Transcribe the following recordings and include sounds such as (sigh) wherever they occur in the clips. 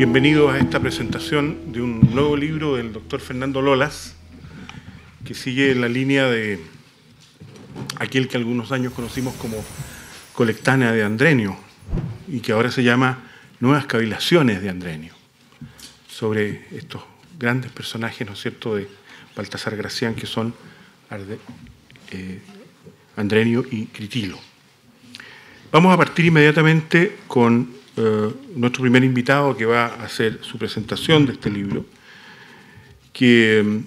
Bienvenidos a esta presentación de un nuevo libro del doctor Fernando Lolas, que sigue la línea de aquel que algunos años conocimos como Colectana de Andrenio y que ahora se llama Nuevas Cavilaciones de Andrenio, sobre estos grandes personajes, ¿no es cierto?, de Baltasar Gracián, que son eh, Andrenio y Critilo. Vamos a partir inmediatamente con eh, nuestro primer invitado que va a hacer su presentación de este libro, que mm,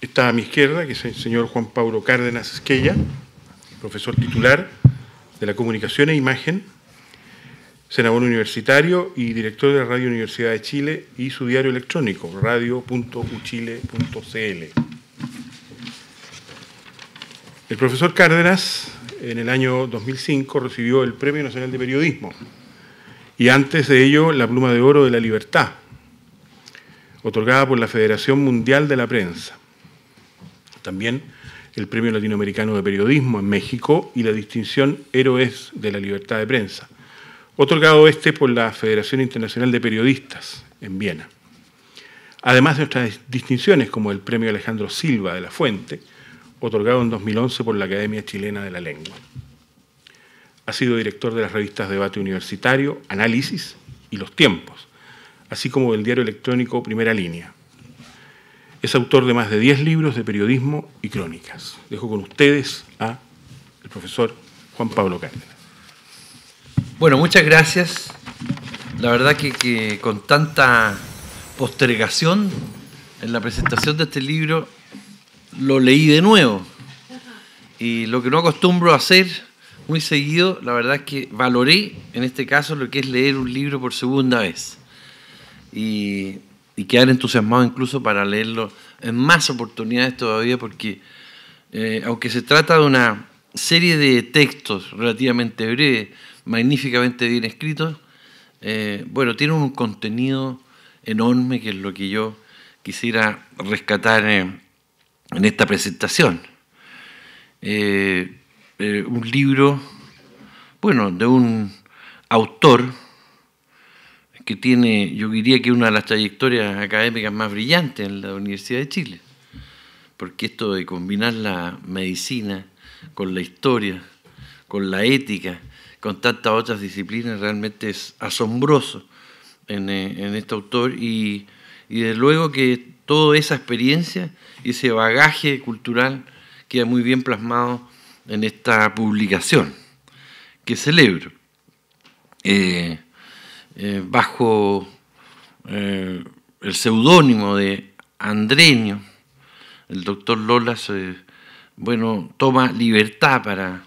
está a mi izquierda, que es el señor Juan Pablo Cárdenas Esquella, profesor titular de la Comunicación e Imagen, senador universitario y director de la Radio Universidad de Chile y su diario electrónico, radio.uchile.cl. El profesor Cárdenas en el año 2005 recibió el Premio Nacional de Periodismo y antes de ello la Pluma de Oro de la Libertad, otorgada por la Federación Mundial de la Prensa. También el Premio Latinoamericano de Periodismo en México y la distinción Héroes de la Libertad de Prensa, otorgado este por la Federación Internacional de Periodistas en Viena. Además de otras distinciones como el Premio Alejandro Silva de la Fuente, otorgado en 2011 por la Academia Chilena de la Lengua. Ha sido director de las revistas Debate Universitario, Análisis y Los Tiempos, así como del diario electrónico Primera Línea. Es autor de más de 10 libros de periodismo y crónicas. Dejo con ustedes a el profesor Juan Pablo Cárdenas. Bueno, muchas gracias. La verdad que, que con tanta postergación en la presentación de este libro lo leí de nuevo. Y lo que no acostumbro a hacer muy seguido, la verdad es que valoré en este caso lo que es leer un libro por segunda vez y, quedar entusiasmado incluso para leerlo en más oportunidades todavía porque eh, aunque se trata de una serie de textos relativamente breves, magníficamente bien escritos, eh, bueno, tiene un contenido enorme que es lo que yo quisiera rescatar en, esta presentación. Eh, un libro, bueno, de un autor que tiene, yo diría que una de las trayectorias académicas más brillantes en la Universidad de Chile, porque esto de combinar la medicina con la historia, con la ética, con tantas otras disciplinas, realmente es asombroso en, eh, este autor y, desde luego que toda esa experiencia, ese bagaje cultural queda muy bien plasmado en esta publicación que celebro. Eh, eh, bajo eh, el seudónimo de Andreño, el doctor Lola bueno, toma libertad para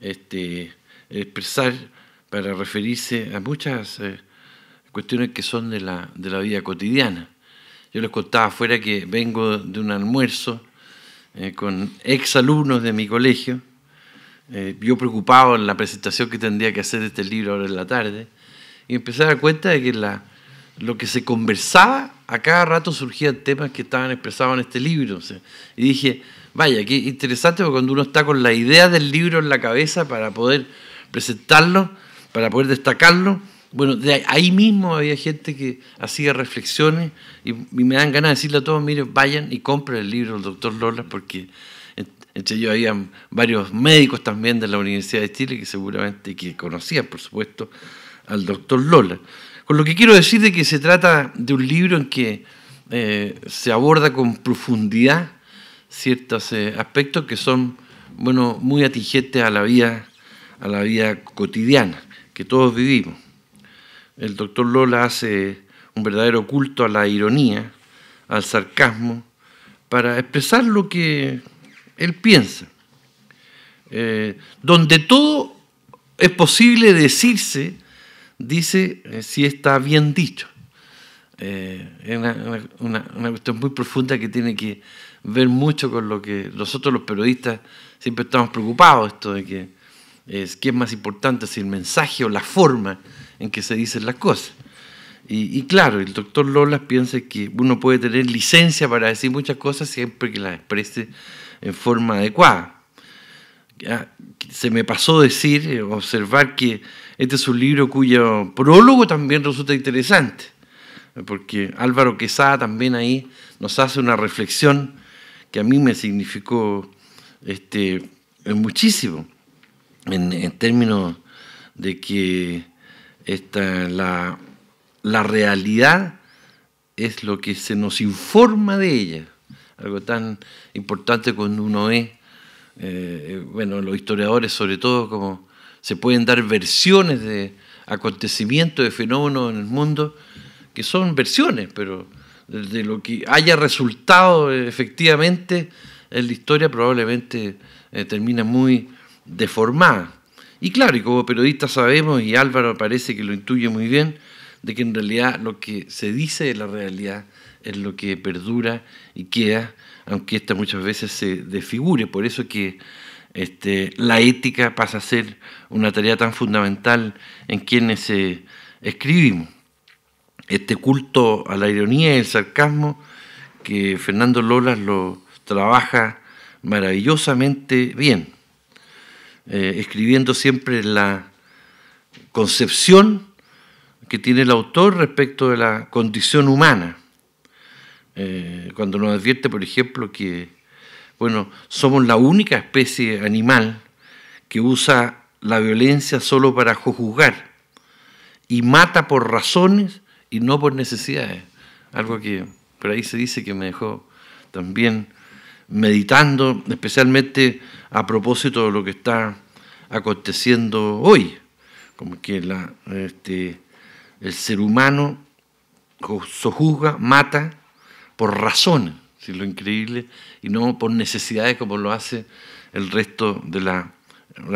este, expresar, para referirse a muchas cuestiones que son de la, vida cotidiana. Yo les contaba afuera que vengo de un almuerzo con exalumnos de mi colegio eh, yo preocupado en la presentación que tendría que hacer de este libro ahora en la tarde, y empecé a dar cuenta de que la, lo que se conversaba, a cada rato surgían temas que estaban expresados en este libro. y dije, vaya, qué interesante, porque cuando uno está con la idea del libro en la cabeza para poder presentarlo, para poder destacarlo, bueno, de ahí mismo había gente que hacía reflexiones y, me dan ganas de decirle a todos, miren, vayan y compren el libro del doctor Lola, porque entre ellos había varios médicos también de la Universidad de Chile que seguramente que conocían, por supuesto, al doctor Lola. Con lo que quiero decir de que se trata de un libro en que eh, se aborda con profundidad ciertos eh, aspectos que son bueno, muy atingentes a la, vida, a la vida cotidiana que todos vivimos. El doctor Lola hace un verdadero culto a la ironía, al sarcasmo, para expresar lo que él piensa, eh, donde todo es posible decirse, dice, eh, si está bien dicho. Eh, es una, cuestión muy profunda que tiene que ver mucho con lo que nosotros los periodistas siempre estamos preocupados, esto de que es, qué más importante, si el mensaje o la forma en que se dicen las cosas. Y, claro, el doctor Lolas piensa que uno puede tener licencia para decir muchas cosas siempre que las exprese en forma adecuada. Se me pasó decir, observar que este es un libro cuyo prólogo también resulta interesante, porque Álvaro Quesada también ahí nos hace una reflexión que a mí me significó este, muchísimo en, términos de que esta, la, la realidad es lo que se nos informa de ella algo tan importante cuando uno es, eh, eh, bueno, los historiadores sobre todo, como se pueden dar versiones de acontecimientos, de fenómenos en el mundo, que son versiones, pero de lo que haya resultado efectivamente en la historia probablemente eh, termina muy deformada. Y claro, y como periodistas sabemos, y Álvaro parece que lo intuye muy bien, de que en realidad lo que se dice de la realidad es lo que perdura y queda, aunque esta muchas veces se desfigure. Por eso que este, la ética pasa a ser una tarea tan fundamental en quienes eh, escribimos. Este culto a la ironía y el sarcasmo que Fernando Lolas lo trabaja maravillosamente bien, eh, escribiendo siempre la concepción que tiene el autor respecto de la condición humana eh, cuando nos advierte, por ejemplo, que bueno, somos la única especie animal que usa la violencia solo para juzgar y mata por razones y no por necesidades. Algo que por ahí se dice que me dejó también meditando, especialmente a propósito de lo que está aconteciendo hoy, como que la, este, el ser humano sojuzga, mata por razones, si lo increíble, y no por necesidades como lo hace el resto de las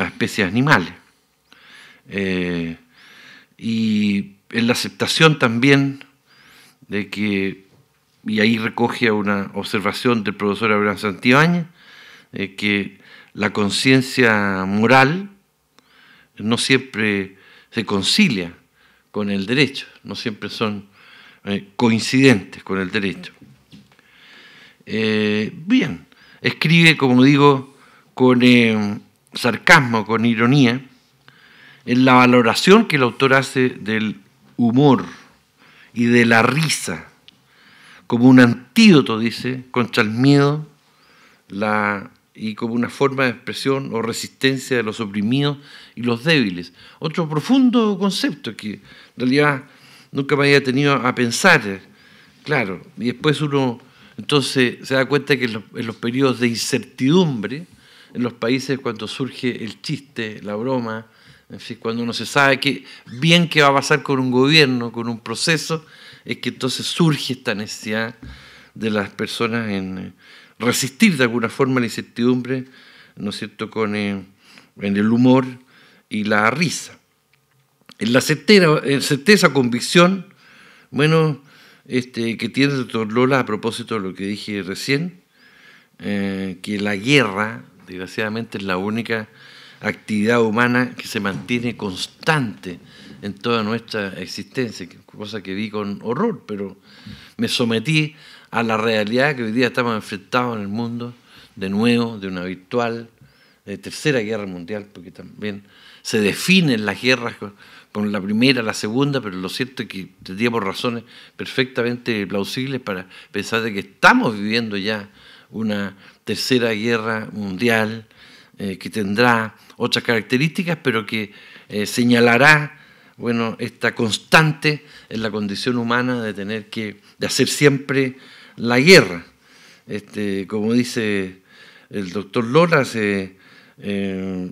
especies animales. Eh, y en la aceptación también de que, y ahí recoge una observación del profesor Abraham Santibáñez, que la conciencia moral no siempre se concilia con el derecho, no siempre son eh, coincidentes con el derecho. Eh, bien. Escribe, como digo, con eh, sarcasmo, con ironía, en la valoración que el autor hace del humor y de la risa, como un antídoto, dice, contra el miedo y como una forma de expresión o resistencia de los oprimidos y los débiles. Otro profundo concepto que en realidad nunca me había tenido a pensar, claro, y después uno entonces se da cuenta que en los, periodos de incertidumbre, en los países cuando surge el chiste, la broma, en fin, cuando uno se sabe que bien qué va a pasar con un gobierno, con un proceso, es que entonces surge esta necesidad de las personas en eh, resistir de alguna forma la incertidumbre, ¿no es cierto?, con eh, en el humor y la risa. En la en certeza, convicción, bueno, este, que tiene doctor Lola a propósito de lo que dije recién, eh, que la guerra, desgraciadamente, es la única actividad humana que se mantiene constante en toda nuestra existencia, cosa que vi con horror, pero me sometí a la realidad que hoy día estamos enfrentados en el mundo, de nuevo, de una virtual de tercera guerra mundial, porque también se definen las guerras con la primera, la segunda, pero lo cierto es que tendríamos razones perfectamente plausibles para pensar de que estamos viviendo ya una tercera guerra mundial eh, que tendrá otras características, pero que eh, señalará bueno, esta constante en la condición humana de tener que de hacer siempre la guerra. Este, como dice el doctor Loras, eh,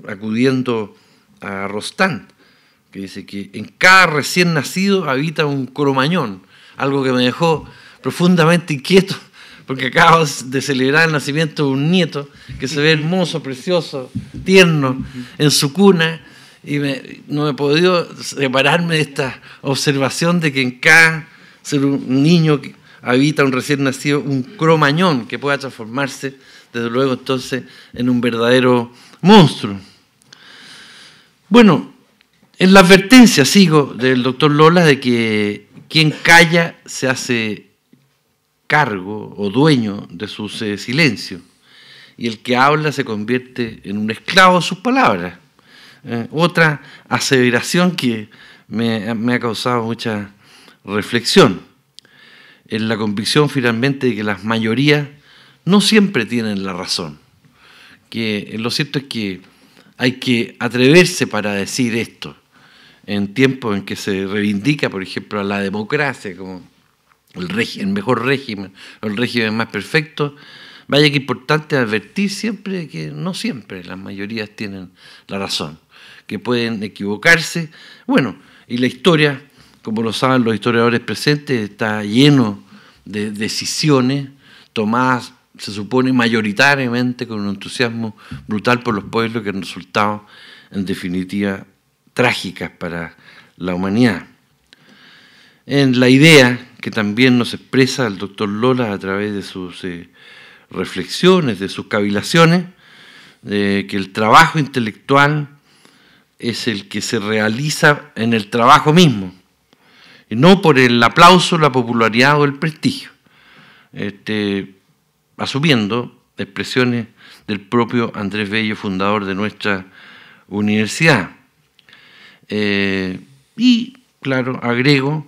acudiendo a Rostán, que dice que en cada recién nacido habita un cromañón, algo que me dejó profundamente inquieto, porque acabo de celebrar el nacimiento de un nieto que se ve hermoso, precioso, tierno, en su cuna, y no he podido separarme de esta observación de que en cada ser un niño habita un recién nacido un cromañón que pueda transformarse, desde luego entonces, en un verdadero monstruo. Bueno, en la advertencia, sigo, del doctor Lola de que quien calla se hace cargo o dueño de su eh, silencio y el que habla se convierte en un esclavo de sus palabras. Eh, otra aseveración que me, me, ha causado mucha reflexión es la convicción finalmente de que las mayorías no siempre tienen la razón, que lo cierto es que hay que atreverse para decir esto en tiempos en que se reivindica, por ejemplo, a la democracia como el, mejor régimen, el régimen más perfecto, vaya que importante advertir siempre que no siempre las mayorías tienen la razón, que pueden equivocarse. Bueno, y la historia, como lo saben los historiadores presentes, está lleno de decisiones tomadas, se supone, mayoritariamente con un entusiasmo brutal por los pueblos que han resultado, en definitiva, trágicas para la humanidad. En la idea que también nos expresa el doctor Lola a través de sus eh, reflexiones, de sus cavilaciones, de que el trabajo intelectual es el que se realiza en el trabajo mismo, y no por el aplauso, la popularidad o el prestigio, este, asumiendo expresiones del propio Andrés Bello, fundador de nuestra universidad. Eh, y, claro, agrego,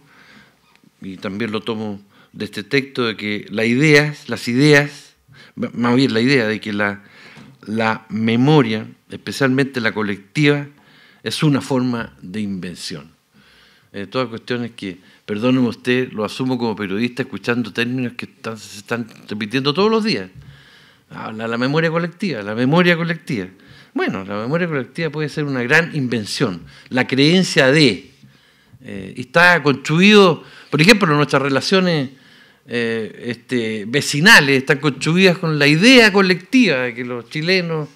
y también lo tomo de este texto, de que las ideas, las ideas, más bien la idea de que la, la memoria, especialmente la colectiva, es una forma de invención. Eh, todas cuestiones que, perdóneme usted, lo asumo como periodista escuchando términos que están, se están repitiendo todos los días. Ah, la memoria colectiva, la memoria colectiva. Bueno, la memoria colectiva puede ser una gran invención, la creencia de. Eh, está construido, por ejemplo, nuestras relaciones eh, este, vecinales están construidas con la idea colectiva de que los chilenos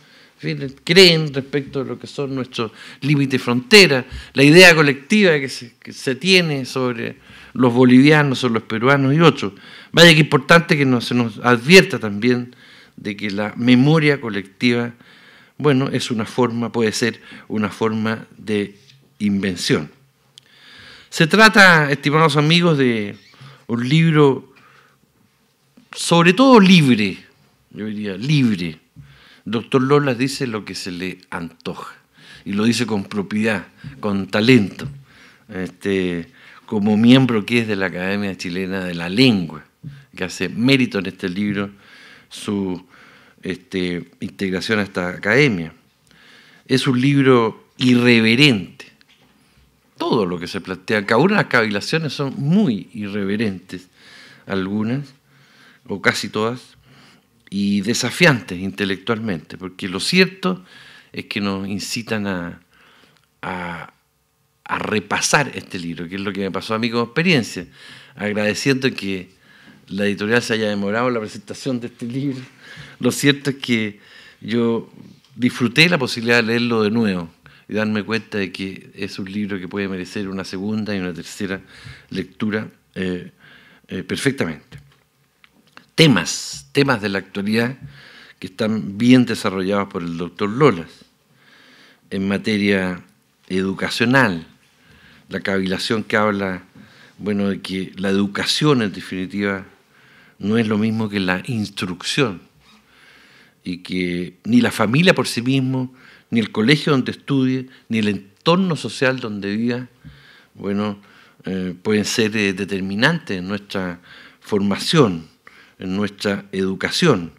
creen respecto a lo que son nuestros límites fronteras, la idea colectiva que se, tiene sobre los bolivianos, sobre los peruanos y otros. Vaya que importante que se nos advierta también de que la memoria colectiva bueno, es una forma, puede ser una forma de invención. Se trata, estimados amigos, de un libro sobre todo libre, yo diría libre. Doctor Lola dice lo que se le antoja y lo dice con propiedad, con talento, este, como miembro que es de la Academia Chilena de la Lengua, que hace mérito en este libro su este, integración a esta academia. Es un libro irreverente. Todo lo que se plantea cada una las cavilaciones son muy irreverentes, algunas, o casi todas, y desafiantes intelectualmente, porque lo cierto es que nos incitan a, repasar este libro, que es lo que me pasó a mí como experiencia, agradeciendo que la editorial se haya demorado la presentación de este libro lo cierto es que yo disfruté la posibilidad de leerlo de nuevo y darme cuenta de que es un libro que puede merecer una segunda y una tercera lectura eh, eh, perfectamente. Temas, temas de la actualidad que están bien desarrollados por el doctor Lolas en materia educacional, la cavilación que habla, bueno, de que la educación en definitiva no es lo mismo que la instrucción y que ni la familia por sí mismo, ni el colegio donde estudie, ni el entorno social donde viva, bueno, eh, pueden ser eh, determinantes en nuestra formación, en nuestra educación,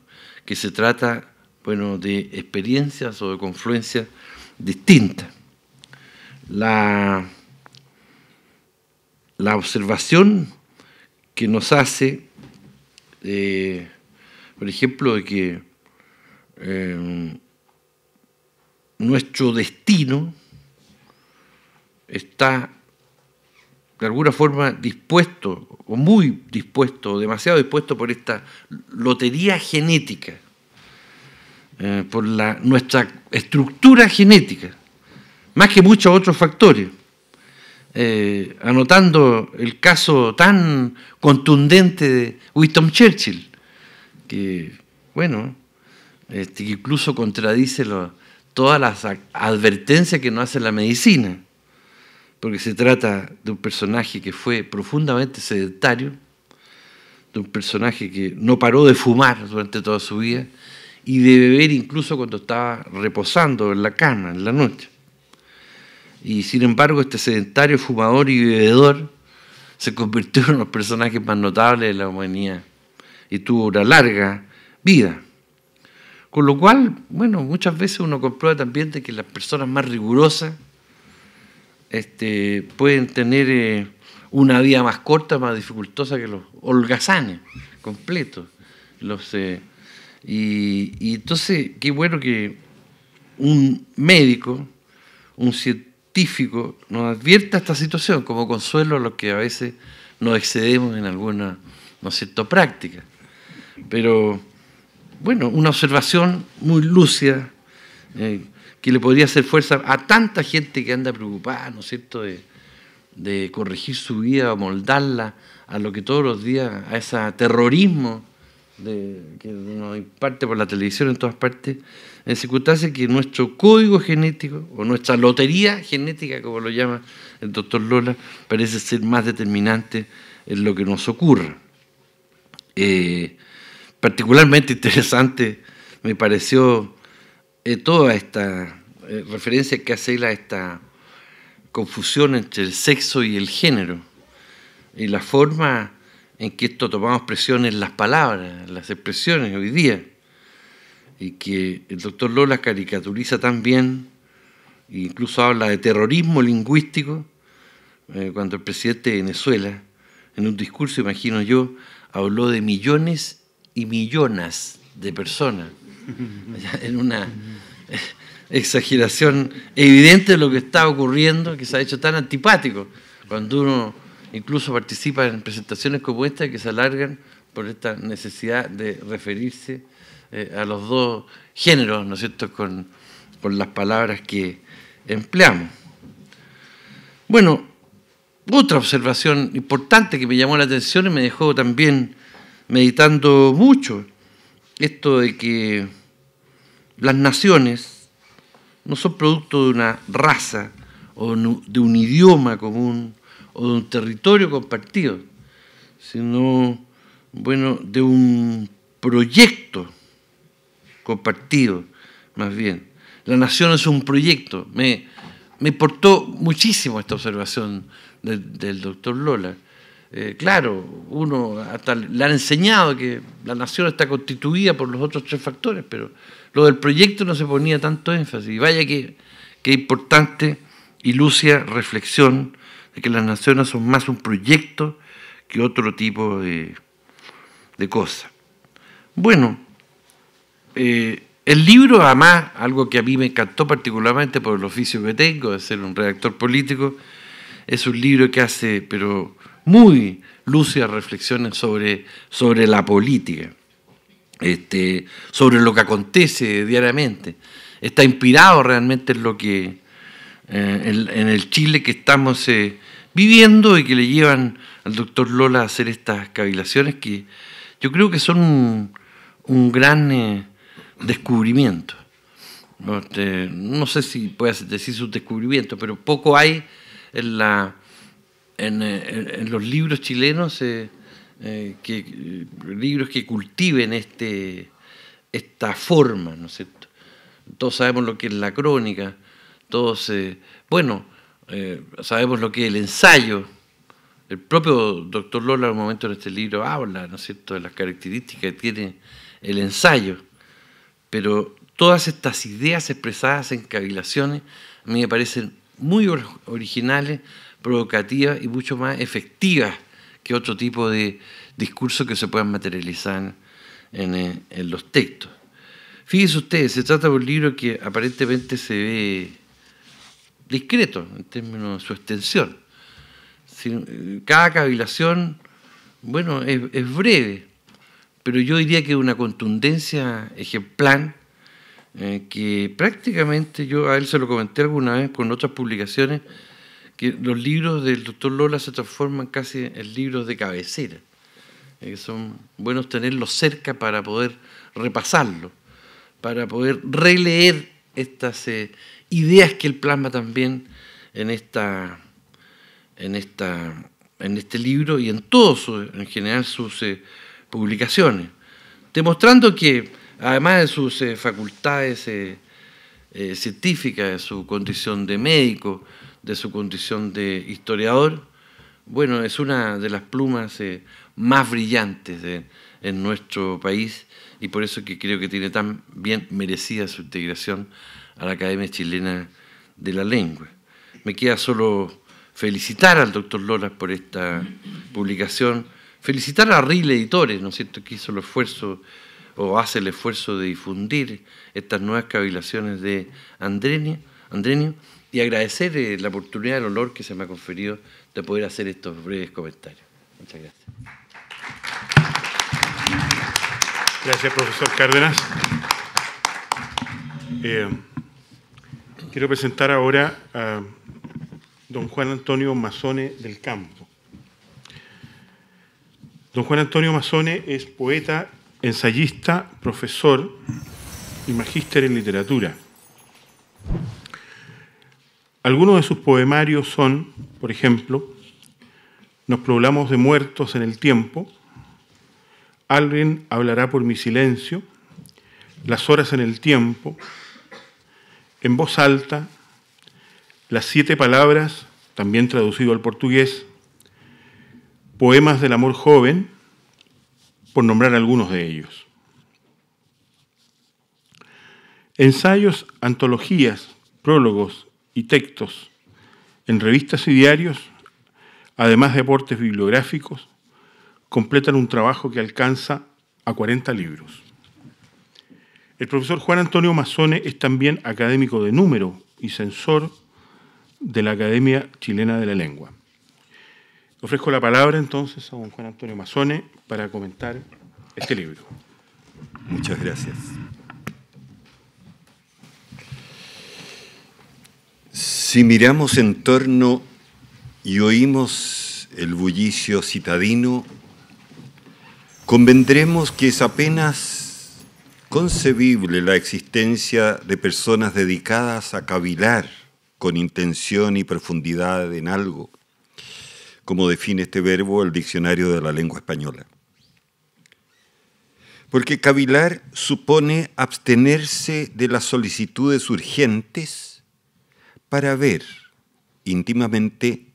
que se trata, bueno, de experiencias o de confluencias distintas. La, la observación que nos hace, eh, por ejemplo, de que Em, nuestro destino está de alguna forma dispuesto, o muy dispuesto, o demasiado dispuesto por esta lotería genética, eh, por la, nuestra estructura genética, más que muchos otros factores. Eh, anotando el caso tan contundente de Winston Churchill, que, bueno, este, que incluso contradice todas las advertencias que nos hace la medicina, porque se trata de un personaje que fue profundamente sedentario, de un personaje que no paró de fumar durante toda su vida y de beber incluso cuando estaba reposando en la cama, en la noche. Y sin embargo, este sedentario fumador y bebedor se convirtió en uno de los personajes más notables de la humanidad y tuvo una larga vida. Con lo cual, bueno, muchas veces uno comprueba también de que las personas más rigurosas este, pueden tener eh, una vida más corta, más dificultosa que los holgazanes completos. Los, eh, y, entonces, qué bueno que un médico, un científico, nos advierta esta situación como consuelo a los que a veces nos excedemos en alguna no cierto, práctica. Pero bueno, una observación muy lúcida eh, que le podría hacer fuerza a tanta gente que anda preocupada, ¿no es cierto?, de, corregir su vida o moldarla a lo que todos los días, a ese terrorismo que nos imparte por la televisión en todas partes, en circunstancias que nuestro código genético o nuestra lotería genética, como lo llama el doctor Lola, parece ser más determinante en lo que nos ocurre. Eh, particularmente (laughs) interesante me pareció eh, toda esta eh, referencia que hace él a esta confusión entre el sexo y el género y la forma en que esto tomamos presión en las palabras, en las expresiones hoy día y que el doctor Lola caricaturiza tan bien e incluso habla de terrorismo lingüístico eh, cuando el presidente de Venezuela en un discurso, imagino yo, habló de millones y millones de personas. (laughs) en una exageración evidente de lo que está ocurriendo, que se ha hecho tan antipático, cuando uno incluso participa en presentaciones como esta que se alargan por esta necesidad de referirse eh, a los dos géneros, ¿no es cierto?, con, con las palabras que empleamos. Bueno, otra observación importante que me llamó la atención y me dejó también meditando mucho esto de que las naciones no son producto de una raza o de un idioma común o de un territorio compartido, sino bueno, de un proyecto compartido, más bien. La nación es un proyecto. Me, me importó muchísimo esta observación del, del doctor Lola. Eh, claro, uno hasta le han enseñado que la nación está constituida por los otros tres factores, pero lo del proyecto no se ponía tanto énfasis. Y vaya que, importante y lucia reflexión de que las naciones son más un proyecto que otro tipo de, de cosas. Bueno, eh, el libro, además, algo que a mí me encantó particularmente por el oficio que tengo de ser un redactor político, es un libro que hace, pero muy lúcidas reflexiones sobre, sobre la política, este, sobre lo que acontece diariamente. Está inspirado realmente en lo que, eh, en, el Chile que estamos eh, viviendo y que le llevan al doctor Lola a hacer estas cavilaciones que yo creo que son un, gran eh, descubrimiento. Este, no sé si puedes decir sus descubrimientos, pero poco hay en la eh, en, los libros chilenos, eh, eh, que, libros que cultiven este, esta forma, ¿no es cierto? Todos sabemos lo que es la crónica, todos, bueno, sabemos lo que es el ensayo. El propio doctor Lola en momento en este libro habla, ¿no es cierto?, de las características que tiene el ensayo. Pero todas estas ideas expresadas en cavilaciones a mí me parecen muy originales, provocativa y mucho más efectivas que otro tipo de discursos que se puedan materializar en, eh, los textos. Fíjense ustedes, se trata de un libro que aparentemente se ve discreto en términos de su extensión. Eh, cada cavilación, bueno, es, breve, pero yo diría que una contundencia ejemplar eh, que prácticamente yo a él se lo comenté alguna vez con otras publicaciones, que los libros del doctor Lola se transforman casi en libros de cabecera. Eh, que son buenos tenerlos cerca para poder repasarlos, para poder releer estas eh, ideas que él plasma también en, en, este libro y en todos, en general, sus eh, publicaciones. Demostrando que, además de sus facultades científicas, de su condición de médico, de su condición de historiador, bueno, es una de las plumas eh, más brillantes en nuestro país y por eso que creo que tiene tan bien merecida su integración a la Academia Chilena de la Lengua. Me queda solo felicitar al doctor Loras por esta publicación, felicitar a RIL Editores, ¿no es cierto?, que hizo el esfuerzo o hace el esfuerzo de difundir estas nuevas cavilaciones de Andrenio y agradecer eh, la oportunidad, el honor que se me ha conferido de poder hacer estos breves comentarios. Muchas gracias. Gracias, profesor Cárdenas. Eh, quiero presentar ahora a don Juan Antonio Mazone del Campo. Don Juan Antonio Mazone es poeta, ensayista, profesor y magíster en literatura. Algunos de sus poemarios son, por ejemplo, Nos poblamos de muertos en el tiempo, Alguien hablará por mi silencio, Las horas en el tiempo, en voz alta, Las siete palabras, también traducido al portugués, Poemas del amor joven, por nombrar algunos de ellos. Ensayos, antologías, prólogos y textos en revistas y diarios, además de aportes bibliográficos, completan un trabajo que alcanza a 40 libros. El profesor Juan Antonio Mazone es también académico de número y censor de la Academia Chilena de la Lengua. Ofrezco la palabra entonces a don Juan Antonio Mazone para comentar este libro. Muchas gracias. Si miramos en torno y oímos el bullicio citadino, convendremos que es apenas concebible la existencia de personas dedicadas a cavilar con intención y profundidad en algo, como define este verbo el diccionario de la lengua española. Porque cavilar supone abstenerse de las solicitudes urgentes para ver íntimamente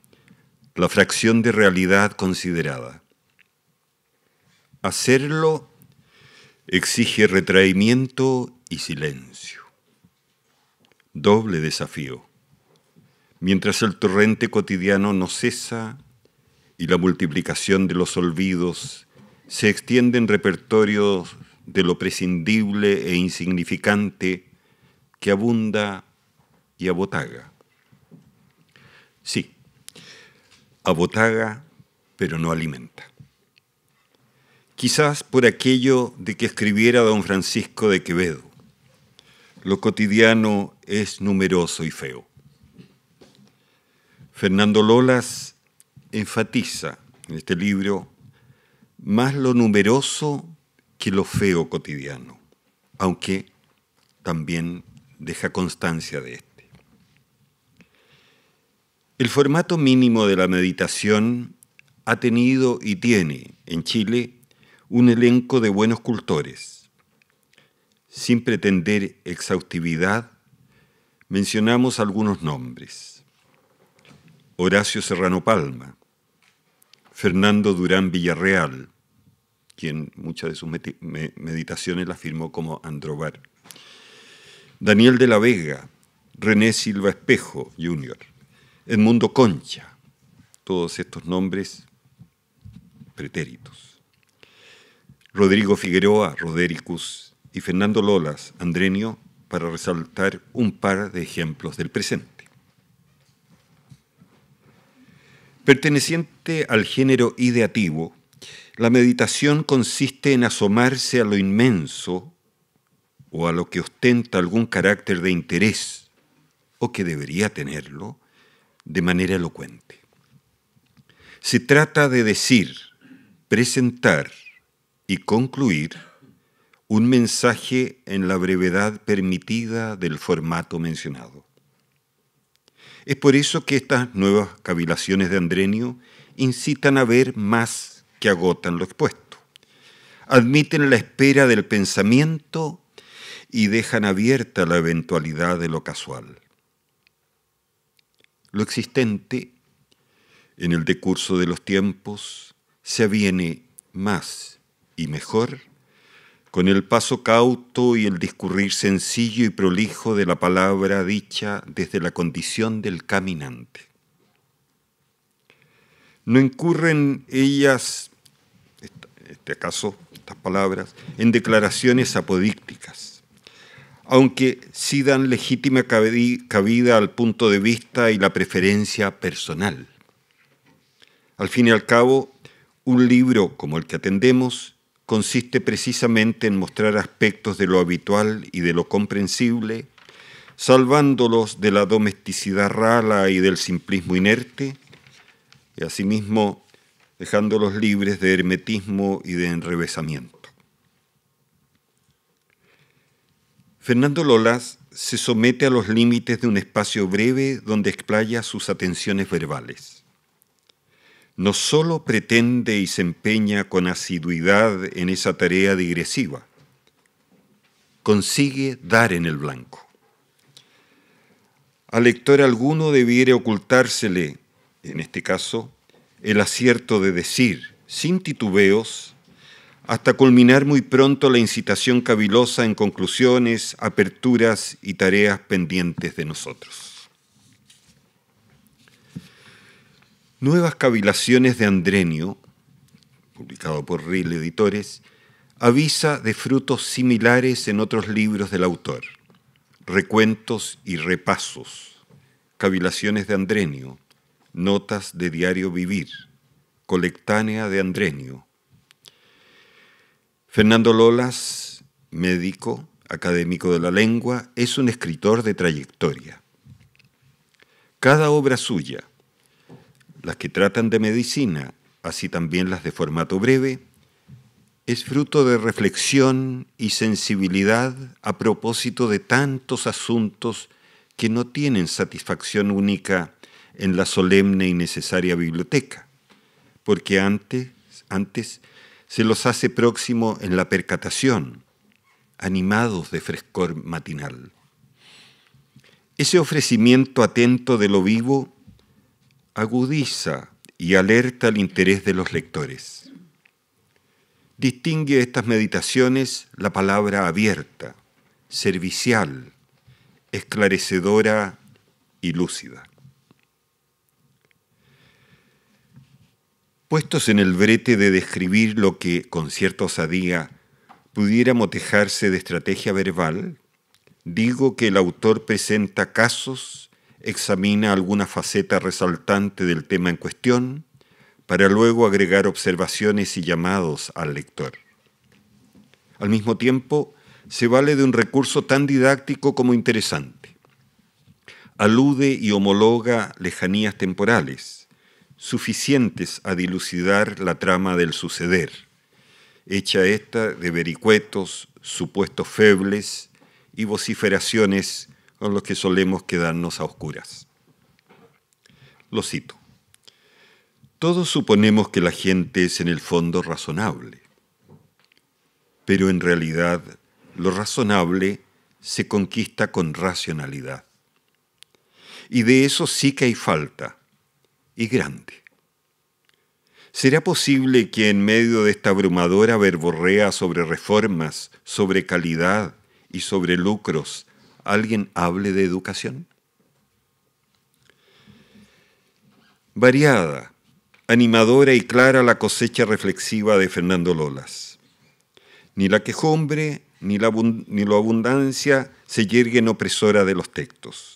la fracción de realidad considerada. Hacerlo exige retraimiento y silencio. Doble desafío. Mientras el torrente cotidiano no cesa y la multiplicación de los olvidos se extiende en repertorios de lo prescindible e insignificante que abunda y a Botaga. Sí, a pero no alimenta. Quizás por aquello de que escribiera don Francisco de Quevedo. Lo cotidiano es numeroso y feo. Fernando Lolas enfatiza en este libro más lo numeroso que lo feo cotidiano, aunque también deja constancia de esto. El formato mínimo de la meditación ha tenido y tiene en Chile un elenco de buenos cultores. Sin pretender exhaustividad, mencionamos algunos nombres. Horacio Serrano Palma, Fernando Durán Villarreal, quien muchas de sus meditaciones las firmó como Androbar, Daniel de la Vega, René Silva Espejo Jr., mundo Concha, todos estos nombres pretéritos. Rodrigo Figueroa, Rodericus, y Fernando Lolas, Andrenio, para resaltar un par de ejemplos del presente. Perteneciente al género ideativo, la meditación consiste en asomarse a lo inmenso o a lo que ostenta algún carácter de interés o que debería tenerlo de manera elocuente. Se trata de decir, presentar y concluir un mensaje en la brevedad permitida del formato mencionado. Es por eso que estas nuevas cavilaciones de Andrenio incitan a ver más que agotan lo expuesto. Admiten la espera del pensamiento y dejan abierta la eventualidad de lo casual. Lo existente en el decurso de los tiempos se aviene más y mejor con el paso cauto y el discurrir sencillo y prolijo de la palabra dicha desde la condición del caminante. No incurren ellas, este acaso estas palabras, en declaraciones apodícticas aunque sí dan legítima cabida al punto de vista y la preferencia personal. Al fin y al cabo, un libro como el que atendemos consiste precisamente en mostrar aspectos de lo habitual y de lo comprensible, salvándolos de la domesticidad rala y del simplismo inerte, y asimismo dejándolos libres de hermetismo y de enrevesamiento. Fernando Lolas se somete a los límites de un espacio breve donde explaya sus atenciones verbales. No solo pretende y se empeña con asiduidad en esa tarea digresiva, consigue dar en el blanco. Al lector alguno debiere ocultársele, en este caso, el acierto de decir, sin titubeos, hasta culminar muy pronto la incitación cavilosa en conclusiones, aperturas y tareas pendientes de nosotros. Nuevas cavilaciones de Andrenio, publicado por Ril Editores, avisa de frutos similares en otros libros del autor, recuentos y repasos, cavilaciones de Andrenio, notas de diario vivir, colectánea de Andrenio, Fernando Lolas, médico, académico de la lengua, es un escritor de trayectoria. Cada obra suya, las que tratan de medicina, así también las de formato breve, es fruto de reflexión y sensibilidad a propósito de tantos asuntos que no tienen satisfacción única en la solemne y necesaria biblioteca, porque antes, antes se los hace próximo en la percatación, animados de frescor matinal. Ese ofrecimiento atento de lo vivo agudiza y alerta el interés de los lectores. Distingue estas meditaciones la palabra abierta, servicial, esclarecedora y lúcida. puestos en el brete de describir lo que, con cierta osadía, pudiera motejarse de estrategia verbal, digo que el autor presenta casos, examina alguna faceta resaltante del tema en cuestión, para luego agregar observaciones y llamados al lector. Al mismo tiempo, se vale de un recurso tan didáctico como interesante. Alude y homologa lejanías temporales, suficientes a dilucidar la trama del suceder, hecha esta de vericuetos, supuestos febles y vociferaciones con los que solemos quedarnos a oscuras. Lo cito. Todos suponemos que la gente es en el fondo razonable, pero en realidad lo razonable se conquista con racionalidad. Y de eso sí que hay falta y grande. ¿Será posible que en medio de esta abrumadora verborrea sobre reformas, sobre calidad y sobre lucros, alguien hable de educación? Variada, animadora y clara la cosecha reflexiva de Fernando Lolas. Ni la quejumbre ni la, ni la abundancia se yerguen opresora de los textos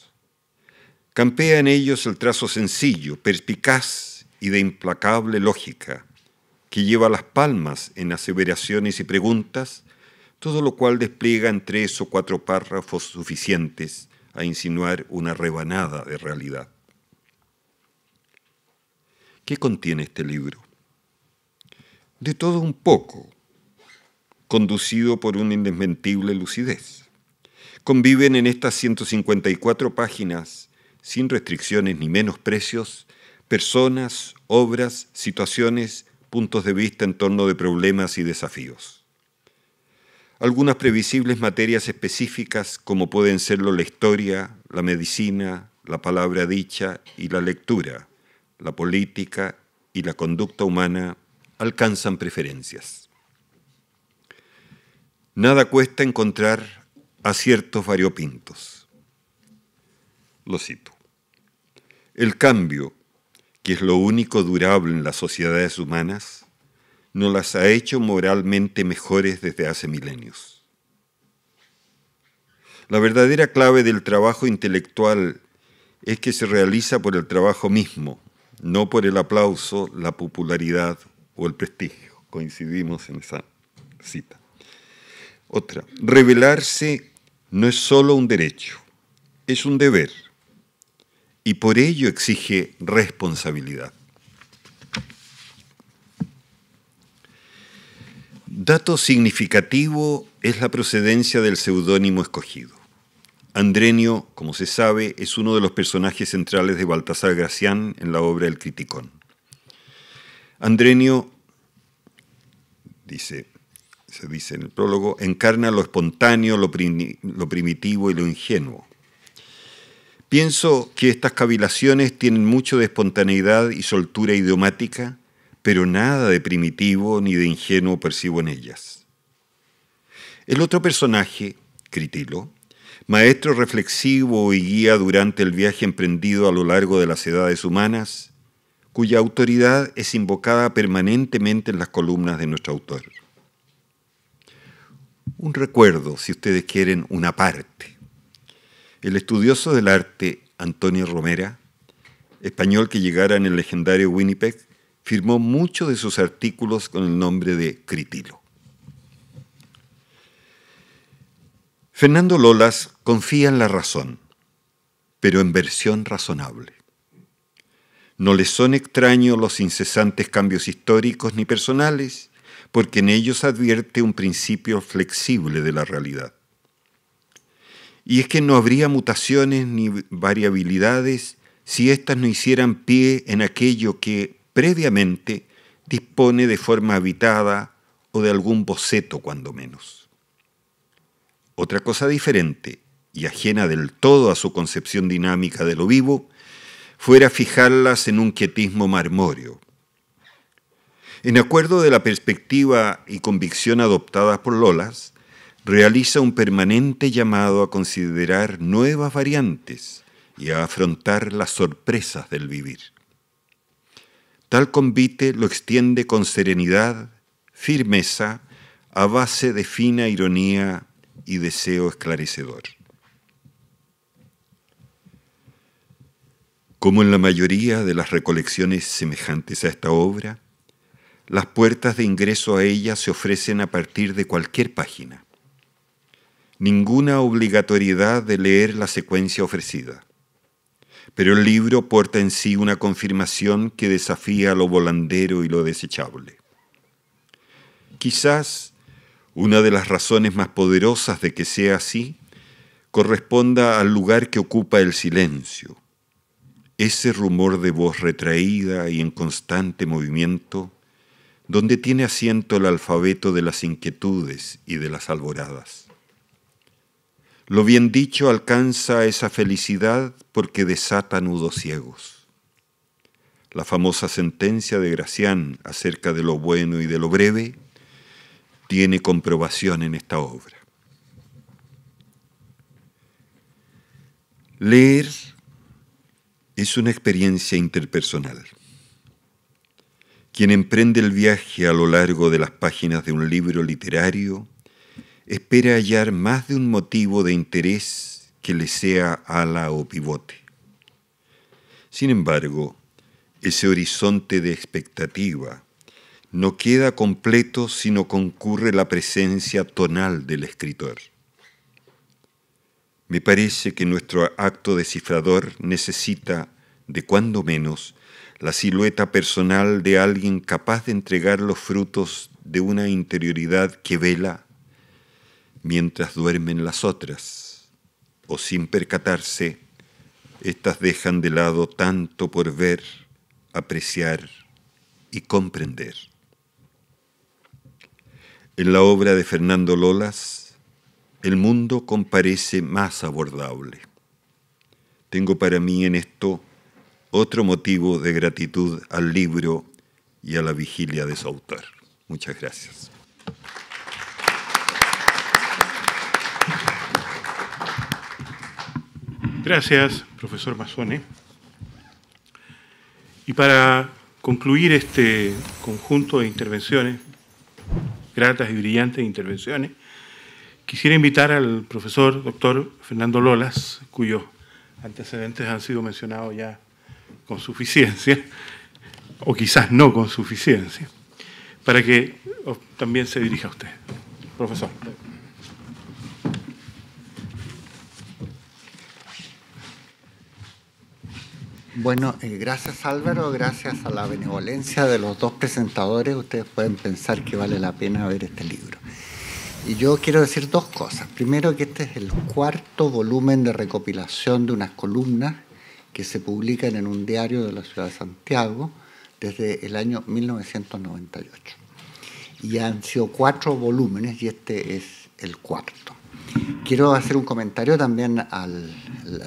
Campea en ellos el trazo sencillo, perspicaz y de implacable lógica, que lleva las palmas en aseveraciones y preguntas, todo lo cual despliega en tres o cuatro párrafos suficientes a insinuar una rebanada de realidad. ¿Qué contiene este libro? De todo un poco, conducido por una indesmentible lucidez. Conviven en estas 154 páginas sin restricciones ni menos precios, personas, obras, situaciones, puntos de vista en torno de problemas y desafíos. Algunas previsibles materias específicas como pueden serlo la historia, la medicina, la palabra dicha y la lectura, la política y la conducta humana alcanzan preferencias. Nada cuesta encontrar ciertos variopintos lo cito. El cambio, que es lo único durable en las sociedades humanas, no las ha hecho moralmente mejores desde hace milenios. La verdadera clave del trabajo intelectual es que se realiza por el trabajo mismo, no por el aplauso, la popularidad o el prestigio. Coincidimos en esa cita. Otra, revelarse no es solo un derecho, es un deber y por ello exige responsabilidad. Dato significativo es la procedencia del seudónimo escogido. Andrenio, como se sabe, es uno de los personajes centrales de Baltasar Gracián en la obra El Criticón. Andrenio, dice, se dice en el prólogo, encarna lo espontáneo, lo primitivo y lo ingenuo. Pienso que estas cavilaciones tienen mucho de espontaneidad y soltura idiomática, pero nada de primitivo ni de ingenuo percibo en ellas. El otro personaje, Critilo, maestro reflexivo y guía durante el viaje emprendido a lo largo de las edades humanas, cuya autoridad es invocada permanentemente en las columnas de nuestro autor. Un recuerdo, si ustedes quieren, una parte el estudioso del arte Antonio Romera, español que llegara en el legendario Winnipeg, firmó muchos de sus artículos con el nombre de Critilo. Fernando Lolas confía en la razón, pero en versión razonable. No le son extraños los incesantes cambios históricos ni personales, porque en ellos advierte un principio flexible de la realidad. Y es que no habría mutaciones ni variabilidades si éstas no hicieran pie en aquello que previamente dispone de forma habitada o de algún boceto cuando menos. Otra cosa diferente y ajena del todo a su concepción dinámica de lo vivo, fuera fijarlas en un quietismo marmóreo. En acuerdo de la perspectiva y convicción adoptadas por Lolas, realiza un permanente llamado a considerar nuevas variantes y a afrontar las sorpresas del vivir. Tal convite lo extiende con serenidad, firmeza, a base de fina ironía y deseo esclarecedor. Como en la mayoría de las recolecciones semejantes a esta obra, las puertas de ingreso a ella se ofrecen a partir de cualquier página ninguna obligatoriedad de leer la secuencia ofrecida. Pero el libro porta en sí una confirmación que desafía lo volandero y lo desechable. Quizás una de las razones más poderosas de que sea así corresponda al lugar que ocupa el silencio, ese rumor de voz retraída y en constante movimiento, donde tiene asiento el alfabeto de las inquietudes y de las alboradas. Lo bien dicho alcanza esa felicidad porque desata nudos ciegos. La famosa sentencia de Gracián acerca de lo bueno y de lo breve tiene comprobación en esta obra. Leer es una experiencia interpersonal. Quien emprende el viaje a lo largo de las páginas de un libro literario espera hallar más de un motivo de interés que le sea ala o pivote. Sin embargo, ese horizonte de expectativa no queda completo si no concurre la presencia tonal del escritor. Me parece que nuestro acto descifrador necesita, de cuando menos, la silueta personal de alguien capaz de entregar los frutos de una interioridad que vela mientras duermen las otras, o sin percatarse, éstas dejan de lado tanto por ver, apreciar y comprender. En la obra de Fernando Lolas, el mundo comparece más abordable. Tengo para mí en esto otro motivo de gratitud al libro y a la vigilia de su autor. Muchas gracias. Gracias, profesor Mazzone. Y para concluir este conjunto de intervenciones, gratas y brillantes intervenciones, quisiera invitar al profesor doctor Fernando Lolas, cuyos antecedentes han sido mencionados ya con suficiencia, (laughs) o quizás no con suficiencia, para que oh, también se dirija a usted. Profesor. Bueno, eh, gracias Álvaro, gracias a la benevolencia de los dos presentadores, ustedes pueden pensar que vale la pena ver este libro. Y yo quiero decir dos cosas. Primero que este es el cuarto volumen de recopilación de unas columnas que se publican en un diario de la ciudad de Santiago desde el año 1998. Y han sido cuatro volúmenes y este es el cuarto. Quiero hacer un comentario también al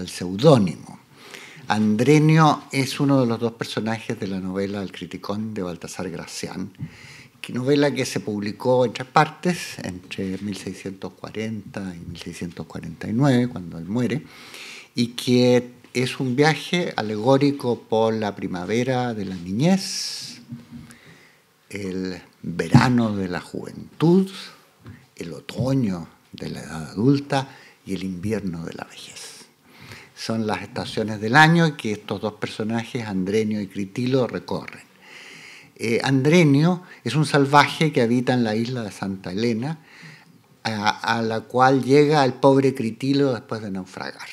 seudónimo Andrenio es uno de los dos personajes de la novela El Criticón de Baltasar Gracián, novela que se publicó en tres partes, entre 1640 y 1649, cuando él muere, y que es un viaje alegórico por la primavera de la niñez, el verano de la juventud, el otoño de la edad adulta y el invierno de la vejez son las estaciones del año que estos dos personajes, Andrenio y Critilo, recorren. Eh, Andrenio es un salvaje que habita en la isla de Santa Elena, a, la cual llega el pobre Critilo después de naufragar.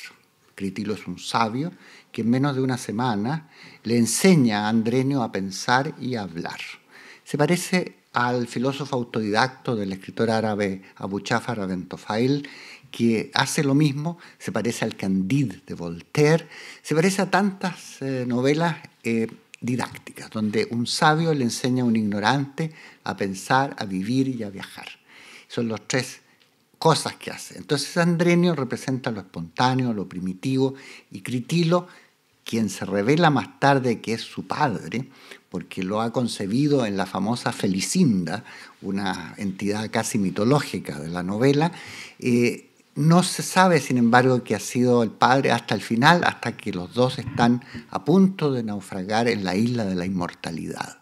Critilo es un sabio que en menos de una semana le enseña a Andrenio a pensar y a hablar. Se parece al filósofo autodidacto del escritor árabe Abu Chafar que hace lo mismo, se parece al Candide de Voltaire, se parece a tantas eh, novelas eh, didácticas, donde un sabio le enseña a un ignorante a pensar, a vivir y a viajar. Son las tres cosas que hace. Entonces Andrenio representa lo espontáneo, lo primitivo, y Critilo, quien se revela más tarde que es su padre, porque lo ha concebido en la famosa Felicinda, una entidad casi mitológica de la novela, eh, no se sabe, sin embargo, que ha sido el padre hasta el final, hasta que los dos están a punto de naufragar en la isla de la inmortalidad.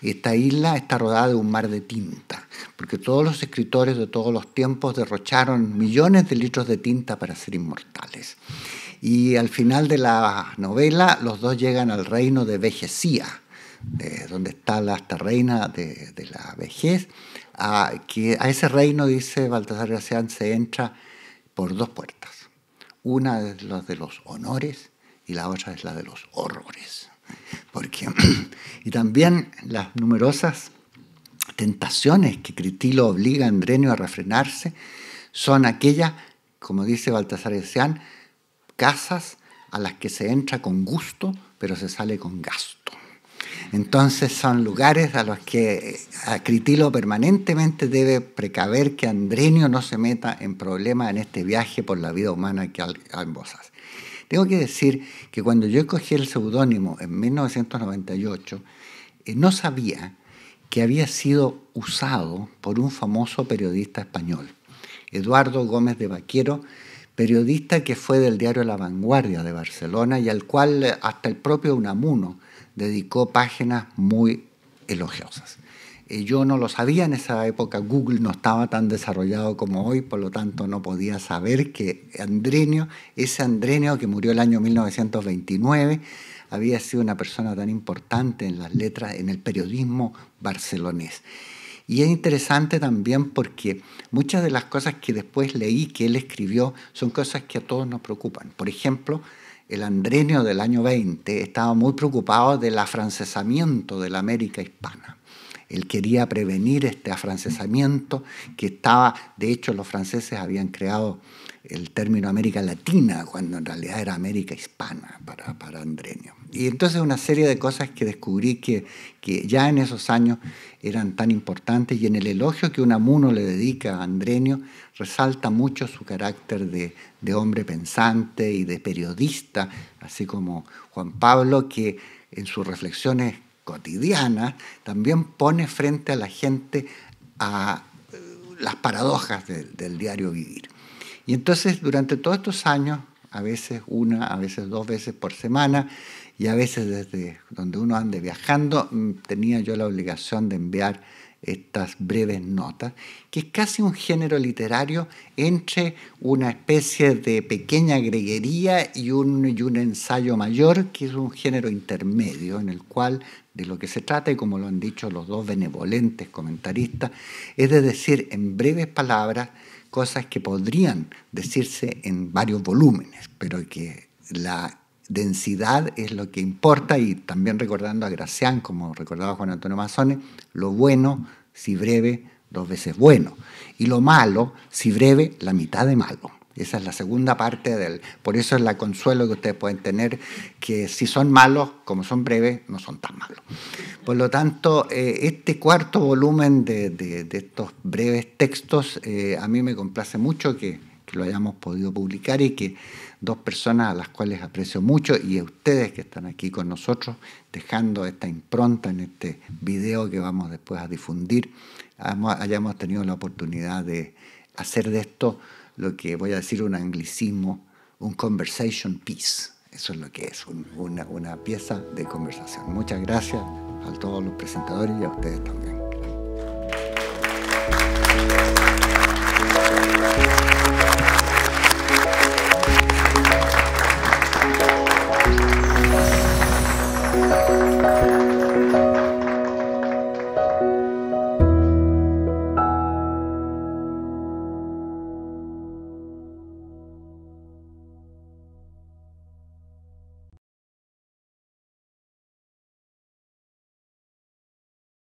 Esta isla está rodada de un mar de tinta, porque todos los escritores de todos los tiempos derrocharon millones de litros de tinta para ser inmortales. Y al final de la novela, los dos llegan al reino de vejecía, donde está la reina de, la vejez. A, que a ese reino, dice Baltasar Gracián, se entra por dos puertas. Una es la de los honores y la otra es la de los horrores. (clears throat) y también las numerosas tentaciones que Critilo obliga a Andrenio a refrenarse son aquellas, como dice Baltasar sean casas a las que se entra con gusto, pero se sale con gasto. Entonces son lugares a los que Critilo permanentemente debe precaver que Andrenio no se meta en problemas en este viaje por la vida humana que albozas. Tengo que decir que cuando yo escogí el seudónimo en 1998, eh, no sabía que había sido usado por un famoso periodista español, Eduardo Gómez de Vaquero, periodista que fue del diario La Vanguardia de Barcelona y al cual eh, hasta el propio Unamuno dedicó páginas muy elogiosas. Eh, yo no lo sabía en esa época, Google no estaba tan desarrollado como hoy, por lo tanto no podía saber que Andrenio, ese Andrenio que murió el año 1929, había sido una persona tan importante en las letras, en el periodismo barcelonés. Y es interesante también porque muchas de las cosas que después leí que él escribió son cosas que a todos nos preocupan. Por ejemplo, el andrenio del año 20 estaba muy preocupado del afrancesamiento de la América hispana. Él quería prevenir este afrancesamiento que estaba, de hecho los franceses habían creado el término América Latina, cuando en realidad era América Hispana para, para Y entonces una serie de cosas que descubrí que, que ya en esos años eran tan importantes y en el elogio que Unamuno le dedica a Andrenio resalta mucho su carácter de, hombre pensante y de periodista, así como Juan Pablo que en sus reflexiones cotidianas también pone frente a la gente a eh, las paradojas del diario vivir. Y entonces durante todos estos años, a veces una, a veces dos veces por semana, y a veces desde donde uno ande viajando, mm, tenía yo la obligación de enviar estas breves notas, que es casi un género literario entre una especie de pequeña greguería y un, un ensayo mayor, que es un género intermedio en el cual de lo que se trata, y como lo han dicho los dos benevolentes comentaristas, es de decir en breves palabras, cosas que podrían decirse en varios volúmenes, pero que la densidad es lo que importa y también recordando a Gracián, como recordaba Juan Antonio Mazone, lo bueno, si breve, dos veces bueno, y lo malo, si breve, la mitad de malo. Esa es la segunda parte del... Por eso es la consuelo que ustedes pueden tener, que si son malos, como son breves, no son tan malos. Por lo tanto, eh, este cuarto volumen de, estos breves textos, eh, a mí me complace mucho que, lo hayamos podido publicar y que dos personas a las cuales aprecio mucho y ustedes que están aquí con nosotros dejando esta impronta en este video que vamos después a difundir, hayamos tenido la oportunidad de hacer de esto lo que voy a decir un anglicismo, un conversation piece. Eso es lo que es, una, una pieza de conversación. Muchas gracias a todos los presentadores y a ustedes también.